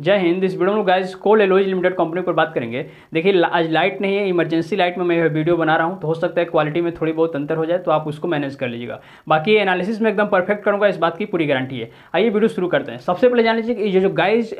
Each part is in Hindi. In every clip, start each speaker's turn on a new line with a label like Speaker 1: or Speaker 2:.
Speaker 1: जय हिंद इस वीडियो में Gyscoal alloys limited company पर बात करेंगे देखिए आज लाइट नहीं है इमरजेंसी लाइट में मैं यह वीडियो बना रहा हूं तो हो सकता है क्वालिटी में थोड़ी बहुत अंतर हो जाए तो आप उसको मैनेज कर लीजिएगा बाकी एनालिसिस में एकदम परफेक्ट करूंगा इस बात की पूरी गारंटी है आइए वीडियो शुरू करते हैं सबसे पहले जान लीजिए कि ये जो guys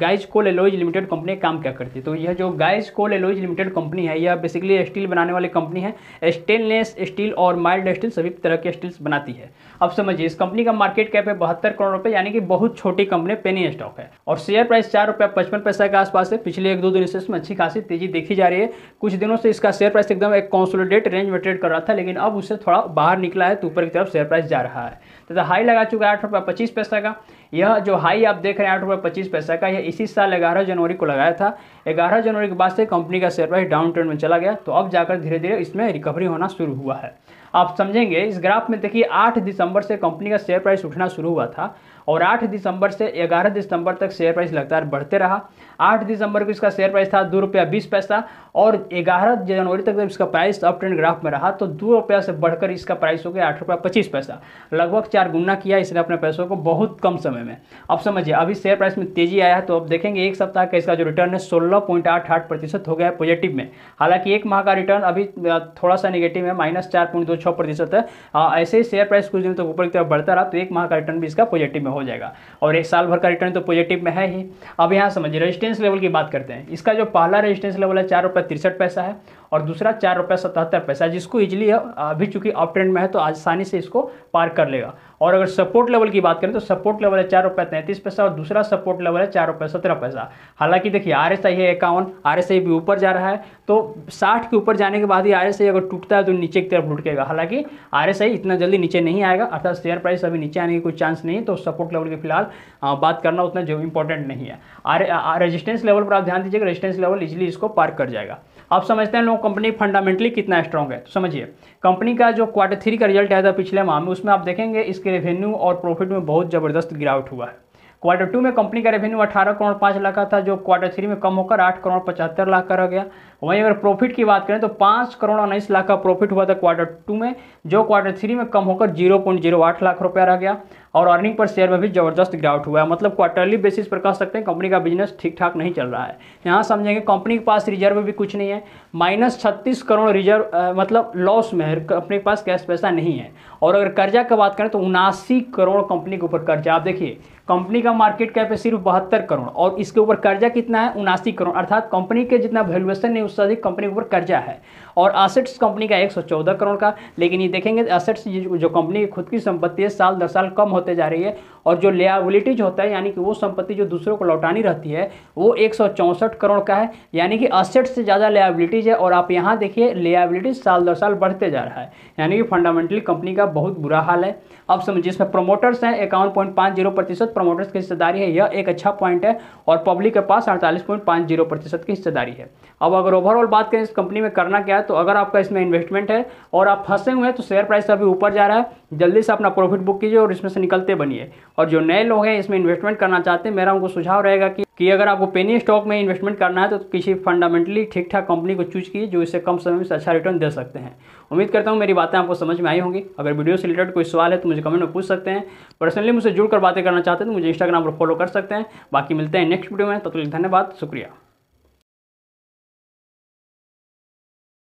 Speaker 1: Gyscoal alloys limited company काम क्या करती है तो यह जो Gyscoal alloys limited company है यह बेसिकली स्टील बनाने वाली कंपनी है स्टेनलेस स्टील और माइल्ड स्टील सभी तरह के स्टील्स बनाती है अब समझिए इस कंपनी का मार्केट कैप है बहत्तर करोड़ रुपये यानी कि बहुत छोटी कंपनी पेनी स्टॉक है और शेयर प्राइस प्राइस चार रुपये पचपन पैसा के आसपास है पिछले एक दो दिन से इसमें अच्छी खासी तेजी देखी जा रही है कुछ दिनों से इसका शेयर प्राइस एकदम एक कॉन्सोलिडेट रेंज में ट्रेड कर रहा था लेकिन अब उससे थोड़ा बाहर निकला है तो ऊपर की तरफ शेयर प्राइस जा रहा है तो हाई लगा चुका है आठ रुपये पच्चीस पैसा का यह जो हाई आप देख रहे हैं आठ रुपये पच्चीस पैसा का यह इसी साल ग्यारह जनवरी को लगाया था ग्यारह जनवरी के बाद से कंपनी का शेयर प्राइस डाउन ट्रेंड में चला गया तो अब जाकर धीरे धीरे इसमें रिकवरी होना शुरू हुआ है आप समझेंगे इस ग्राफ में देखिए 8 दिसंबर से कंपनी का शेयर प्राइस उठना शुरू हुआ था और 8 दिसंबर से 11 दिसंबर तक शेयर प्राइस लगातार बढ़ते रहा 8 दिसंबर को इसका शेयर प्राइस था दो रुपया बीस पैसा और 11 जनवरी तक जब इसका प्राइस अप ट्रेंड ग्राफ में रहा तो दो रुपया से बढ़कर इसका प्राइस हो गया आठ रुपया पच्चीस पैसा लगभग चार गुना किया इसने अपने पैसों को बहुत कम समय में अब समझिए अभी शेयर प्राइस में तेजी आया है तो अब देखेंगे एक सप्ताह का इसका जो रिटर्न है सोलह पॉइंट आठ आठ प्रतिशत हो गया है पॉजिटिव में हालांकि एक माह का रिटर्न अभी थोड़ा सा निगेटिव है माइनस चार पॉइंट दो छः प्रतिशत है हाँ, ऐसे ही शेयर प्राइस कुछ दिन तक ऊपर की तरफ बढ़ता रहा तो एक माह का रिटर्न भी इसका पॉजिटिव में हो जाएगा और एक साल भर का रिटर्न तो पॉजिटिव में है ही अब यहाँ समझिए रेजिस्टेंस लेवल की बात करते हैं इसका जो पहला रेजिस्टेंस लेवल है चार रुपये तिरसठ पैसा है और दूसरा चार रुपये सतहत्तर पैसा जिसको इजिली अभी चूंकि ऑफ ट्रेंड में है तो आसानी से इसको पार कर लेगा और अगर सपोर्ट लेवल की बात करें तो सपोर्ट लेवल है चार रुपये तैंतीस पैसा और दूसरा सपोर्ट लेवल है चार रुपये सत्रह पैसा हालांकि देखिए आर एस आई है इक्यावन आर एस आई भी ऊपर जा रहा है तो साठ के ऊपर जाने के बाद ही आर एस आई अगर टूटता है तो नीचे की तरफ लुटकेगा हालांकि आर एस आई इतना जल्दी नीचे नहीं आएगा अर्थात शेयर प्राइस अभी नीचे आने की कोई चांस नहीं तो सपोर्ट लेवल की फिलहाल बात करना उतना जो इंपॉर्टेंट नहीं है रेजिस्टेंस लेवल पर आप ध्यान दीजिएगा रेजिस्टेंस लेवल इजिली इसको पार कर जाएगा आप समझते हैं लोग कंपनी फंडामेंटली कितना स्ट्रॉन्ग है तो समझिए कंपनी का जो क्वार्टर थ्री का रिजल्ट आया था पिछले माह में उसमें आप देखेंगे इसके रेवेन्यू और प्रॉफिट में बहुत ज़बरदस्त गिरावट हुआ है क्वार्टर टू में कंपनी का रेवेन्यू अठारह करोड़ पाँच लाख का था जो क्वार्टर थ्री में कम होकर आठ करोड़ पचहत्तर लाख का रह गया वहीं अगर प्रॉफिट की बात करें तो पाँच करोड़ उन्नीस लाख का प्रॉफिट हुआ था क्वार्टर टू में जो क्वार्टर थ्री में कम होकर जीरो पॉइंट जीरो आठ लाख रुपया रह गया और अर्निंग पर शेयर में भी जबरदस्त गिरावट हुआ है मतलब क्वार्टरली बेसिस पर कह सकते हैं कंपनी का बिजनेस ठीक ठाक नहीं चल रहा है यहाँ समझेंगे कंपनी के पास रिजर्व भी कुछ नहीं है माइनस छत्तीस करोड़ रिजर्व मतलब लॉस में है कंपनी के पास कैश पैसा नहीं है और अगर कर्जा की बात करें तो उनासी करोड़ कंपनी के ऊपर कर्जा आप देखिए कंपनी का मार्केट कैप है सिर्फ बहत्तर करोड़ और इसके ऊपर कर्जा कितना है उनासी करोड़ अर्थात कंपनी के जितना वैल्यूएशन है उससे अधिक कंपनी के ऊपर कर्जा है और असेट्स कंपनी का एक सौ चौदह करोड़ का लेकिन ये देखेंगे असेट्स जो कंपनी की खुद की संपत्ति है साल दर साल कम होते जा रही है और जो लेबिलिटीज होता है यानी कि वो संपत्ति जो दूसरों को लौटानी रहती है वो एक करोड़ का है यानी कि असेट्स से ज़्यादा लेबिलिटीज है और आप यहाँ देखिए लेबिलिटीज साल दर साल बढ़ते जा रहा है यानी कि फंडामेंटली कंपनी का बहुत बुरा हाल है अब समझिए इसमें प्रोमोटर्स हैं इक्यावन पॉइंट पाँच जीरो प्रतिशत प्रमोटर्स की हिस्सेदारी है यह एक अच्छा पॉइंट है और पब्लिक के पास अड़तालीस प्रतिशत की हिस्सेदारी है अब अगर ओवरऑल बात करें इस कंपनी में करना क्या है तो अगर आपका इसमें इन्वेस्टमेंट है और आप फंसे हुए हैं तो शेयर प्राइस अभी ऊपर जा रहा है जल्दी से अपना प्रॉफिट बुक कीजिए और इसमें से निकलते बनिए और जो नए लोग हैं इसमें इन्वेस्टमेंट करना चाहते हैं मेरा उनको सुझाव रहेगा कि कि अगर आपको पेनी स्टॉक में इन्वेस्टमेंट करना है तो किसी फंडामेंटली ठीक ठाक कंपनी को चूज कीजिए जो इससे कम समय में अच्छा रिटर्न दे सकते हैं उम्मीद करता हूँ मेरी बातें आपको समझ में आई होंगी अगर वीडियो से रिलेटेड कोई सवाल है तो मुझे कमेंट में पूछ सकते हैं पर्सनली मुझसे जुड़कर बातें करना चाहते हैं तो मुझे इंस्टाग्राम पर फॉलो कर सकते हैं बाकी मिलते हैं नेक्स्ट वीडियो में तब तो तक धन्यवाद शुक्रिया